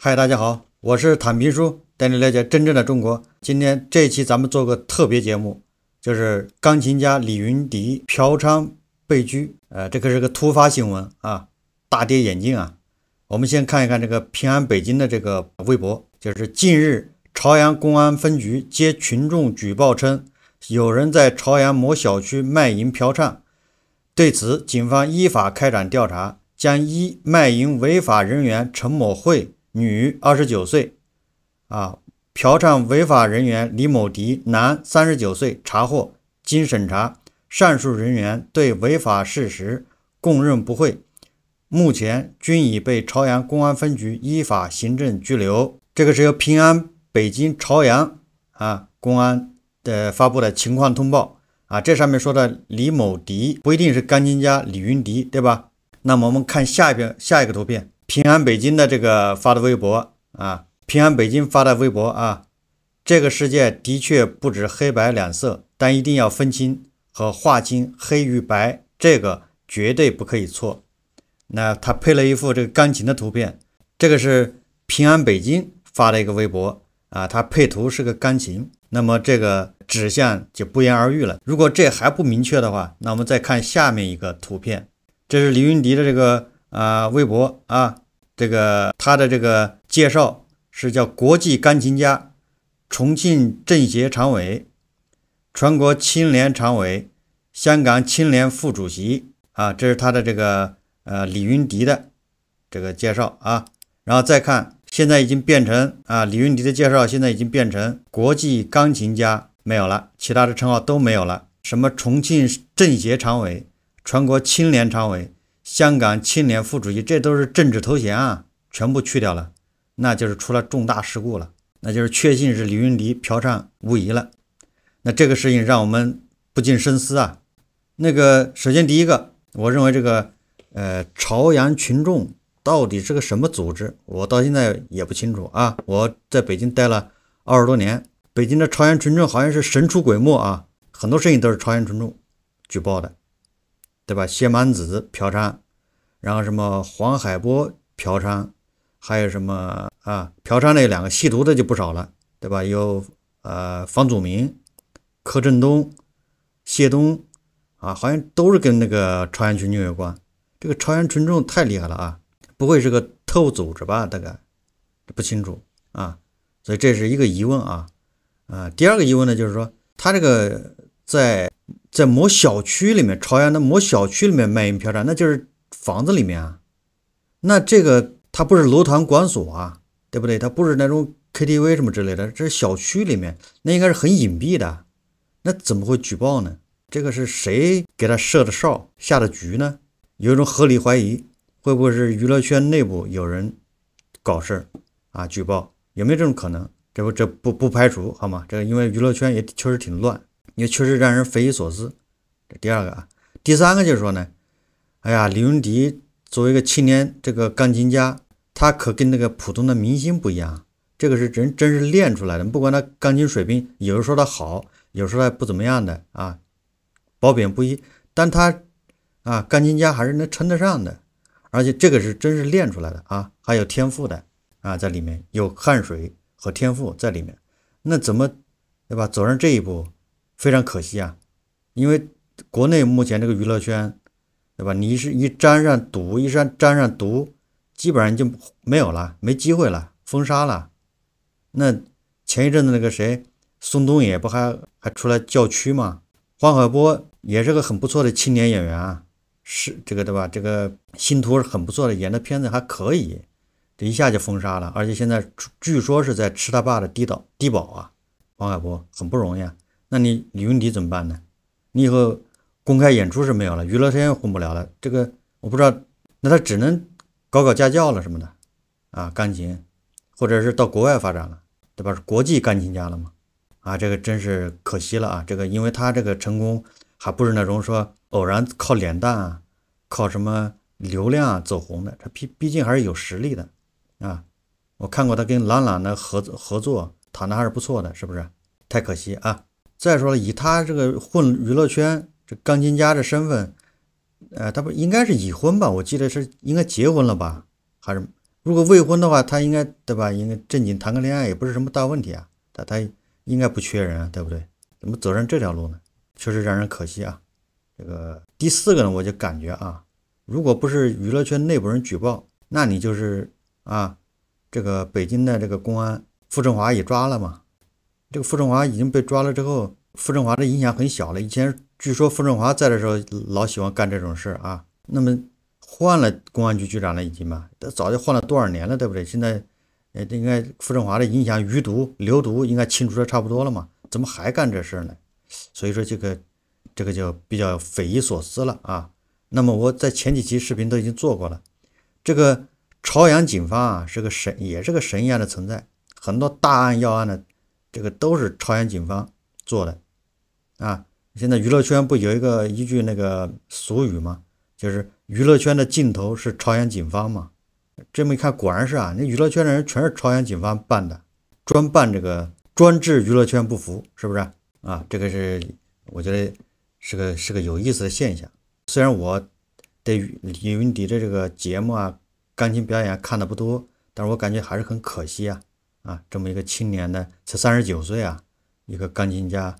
嗨，大家好，我是坦皮叔，带你了解真正的中国。今天这一期咱们做个特别节目，就是钢琴家李云迪嫖娼被拘。呃，这可是个突发新闻啊，大跌眼镜啊！我们先看一看这个平安北京的这个微博，就是近日朝阳公安分局接群众举报称，有人在朝阳某小区卖淫嫖娼，对此警方依法开展调查，将一卖淫违法人员陈某会。女，二十九岁，啊，嫖娼违法人员李某迪，男，三十九岁，查获。经审查，上述人员对违法事实供认不讳，目前均已被朝阳公安分局依法行政拘留。这个是由平安北京朝阳啊公安的发布的情况通报啊，这上面说的李某迪不一定是钢琴家李云迪，对吧？那么我们看下一边下一个图片。平安北京的这个发的微博啊，平安北京发的微博啊，这个世界的确不止黑白两色，但一定要分清和划清黑与白，这个绝对不可以错。那他配了一幅这个钢琴的图片，这个是平安北京发的一个微博啊，他配图是个钢琴，那么这个指向就不言而喻了。如果这还不明确的话，那我们再看下面一个图片，这是李云迪的这个。啊，微博啊，这个他的这个介绍是叫国际钢琴家，重庆政协常委，全国青联常委，香港青联副主席啊，这是他的这个呃李云迪的这个介绍啊。然后再看，现在已经变成啊，李云迪的介绍现在已经变成国际钢琴家没有了，其他的称号都没有了，什么重庆政协常委、全国青联常委。香港青年副主席，这都是政治头衔啊，全部去掉了，那就是出了重大事故了，那就是确信是李云迪嫖娼无疑了。那这个事情让我们不禁深思啊。那个，首先第一个，我认为这个呃，朝阳群众到底是个什么组织，我到现在也不清楚啊。我在北京待了二十多年，北京的朝阳群众好像是神出鬼没啊，很多事情都是朝阳群众举报的。对吧？谢蛮子嫖娼，然后什么黄海波嫖娼，还有什么啊？嫖娼那两个吸毒的就不少了，对吧？有呃房祖名、柯震东、谢东啊，好像都是跟那个朝阳群众有关。这个朝阳群众太厉害了啊！不会是个特务组织吧？大概不清楚啊，所以这是一个疑问啊啊。第二个疑问呢，就是说他这个在。在某小区里面，朝阳的某小区里面卖淫嫖娼，那就是房子里面啊。那这个他不是楼堂馆所啊，对不对？他不是那种 KTV 什么之类的，这是小区里面，那应该是很隐蔽的。那怎么会举报呢？这个是谁给他设的哨、下的局呢？有一种合理怀疑，会不会是娱乐圈内部有人搞事啊？举报有没有这种可能？这不，这不不排除好吗？这个因为娱乐圈也确实挺乱。也确实让人匪夷所思，这第二个啊，第三个就是说呢，哎呀，李云迪作为一个青年这个钢琴家，他可跟那个普通的明星不一样，这个是人真是练出来的。不管他钢琴水平，有人说他好，有时候还不怎么样的啊，褒贬不一。但他啊，钢琴家还是能称得上的，而且这个是真是练出来的啊，还有天赋的啊，在里面有汗水和天赋在里面。那怎么对吧？走上这一步。非常可惜啊，因为国内目前这个娱乐圈，对吧？你是一沾上赌，一沾沾上毒，基本上就没有了，没机会了，封杀了。那前一阵子那个谁，宋冬野不还还出来叫屈吗？黄海波也是个很不错的青年演员啊，是这个对吧？这个星途是很不错的，演的片子还可以，这一下就封杀了，而且现在据说是在吃他爸的低保，低保啊。黄海波很不容易啊。那你李云迪怎么办呢？你以后公开演出是没有了，娱乐圈混不了了。这个我不知道，那他只能搞搞家教了什么的，啊，钢琴，或者是到国外发展了，对吧？是国际钢琴家了嘛？啊，这个真是可惜了啊！这个因为他这个成功还不是那种说偶然靠脸蛋啊，靠什么流量啊走红的，他毕毕竟还是有实力的，啊，我看过他跟朗朗的合合作，谈的还是不错的，是不是？太可惜啊！再说了，以他这个混娱乐圈、这钢琴家的身份，呃，他不应该是已婚吧？我记得是应该结婚了吧？还是如果未婚的话，他应该对吧？应该正经谈个恋爱也不是什么大问题啊。他他应该不缺人啊，对不对？怎么走上这条路呢？确实让人可惜啊。这个第四个呢，我就感觉啊，如果不是娱乐圈内部人举报，那你就是啊，这个北京的这个公安傅振华也抓了嘛。这个傅政华已经被抓了之后，傅政华的影响很小了。以前据说傅政华在的时候，老喜欢干这种事啊。那么换了公安局局长了已经嘛，早就换了多少年了，对不对？现在，应该傅政华的影响余毒流毒应该清除的差不多了嘛？怎么还干这事儿呢？所以说这个，这个就比较匪夷所思了啊。那么我在前几期视频都已经做过了，这个朝阳警方啊是个神，也是个神一样的存在，很多大案要案呢。这个都是朝阳警方做的啊！现在娱乐圈不有一个一句那个俗语吗？就是娱乐圈的尽头是朝阳警方嘛？这么一看，果然是啊，那娱乐圈的人全是朝阳警方办的，专办这个专治娱乐圈不服，是不是啊，这个是我觉得是个是个有意思的现象。虽然我对李云迪的这个节目啊、钢琴表演看的不多，但是我感觉还是很可惜啊。啊，这么一个青年的才三十九岁啊，一个钢琴家，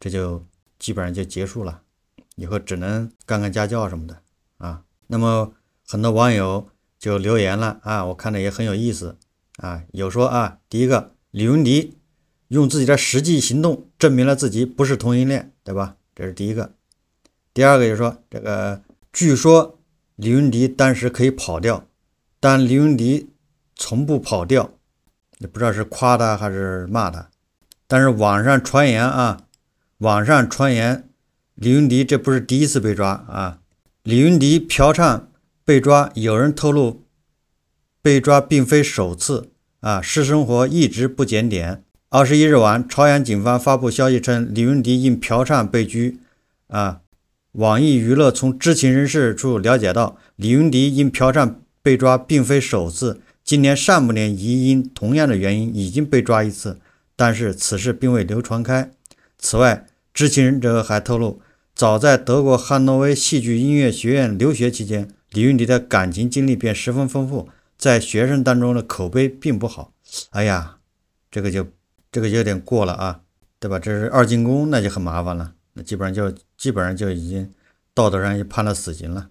这就基本上就结束了，以后只能干干家教什么的啊。那么很多网友就留言了啊，我看着也很有意思啊。有说啊，第一个李云迪用自己的实际行动证明了自己不是同性恋，对吧？这是第一个。第二个就是说，这个据说李云迪当时可以跑掉，但李云迪从不跑掉。也不知道是夸他还是骂他，但是网上传言啊，网上传言李云迪这不是第一次被抓啊。李云迪嫖娼被抓，有人透露被抓并非首次啊，私生活一直不检点。二十一日晚，朝阳警方发布消息称，李云迪因嫖娼被拘啊。网易娱乐从知情人士处了解到，李云迪因嫖娼被抓并非首次。今年上半年，疑因同样的原因已经被抓一次，但是此事并未流传开。此外，知情人者还透露，早在德国汉诺威戏剧音乐学院留学期间，李云迪的感情经历便十分丰富，在学生当中的口碑并不好。哎呀，这个就这个有点过了啊，对吧？这是二进宫，那就很麻烦了，那基本上就基本上就已经道德上也判了死刑了。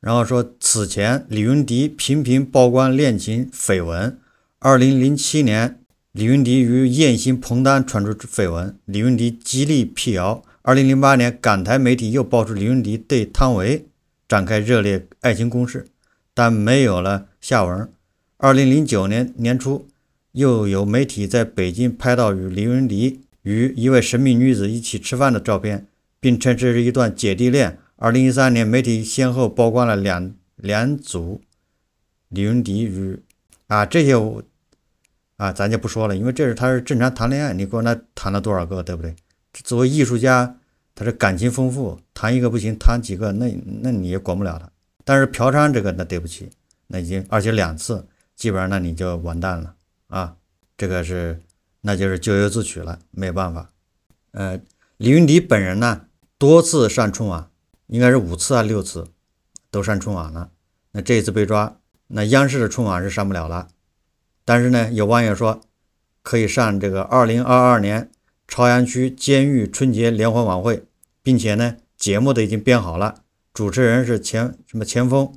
然后说，此前李云迪频频曝光恋情绯闻。二零零七年，李云迪与艳星彭丹传出绯闻，李云迪极力辟谣。二零零八年，港台媒体又爆出李云迪对汤唯展开热烈爱情攻势，但没有了下文。二零零九年年初，又有媒体在北京拍到与李云迪与一位神秘女子一起吃饭的照片，并称这是一段姐弟恋。二零一三年，媒体先后曝光了两两组李云迪与啊这些啊，咱就不说了，因为这是他是正常谈恋爱，你管他谈了多少个，对不对？作为艺术家，他是感情丰富，谈一个不行，谈几个，那那你也管不了他。但是嫖娼这个，那对不起，那已经而且两次，基本上那你就完蛋了啊！这个是那就是咎由自取了，没办法。呃，李云迪本人呢，多次上春晚。应该是五次啊，六次都上春晚了。那这一次被抓，那央视的春晚是上不了了。但是呢，有网友说可以上这个二零二二年朝阳区监狱春节联欢晚会，并且呢，节目都已经编好了，主持人是钱什么钱锋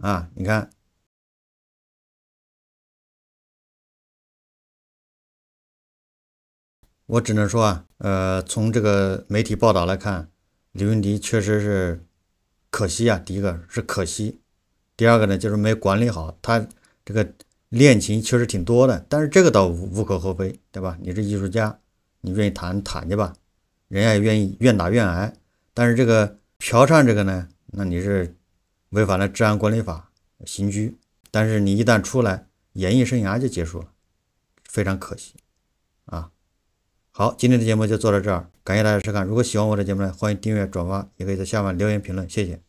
啊。你看，我只能说啊，呃，从这个媒体报道来看。刘云迪确实是可惜啊，第一个是可惜，第二个呢就是没管理好他这个恋情确实挺多的，但是这个倒无无可厚非，对吧？你是艺术家，你愿意谈谈去吧，人家也愿意愿打愿挨。但是这个嫖娼这个呢，那你是违反了治安管理法，刑拘。但是你一旦出来，演艺生涯就结束了，非常可惜啊。好，今天的节目就做到这儿。感谢大家收看，如果喜欢我的节目呢，欢迎订阅、转发，也可以在下方留言评论，谢谢。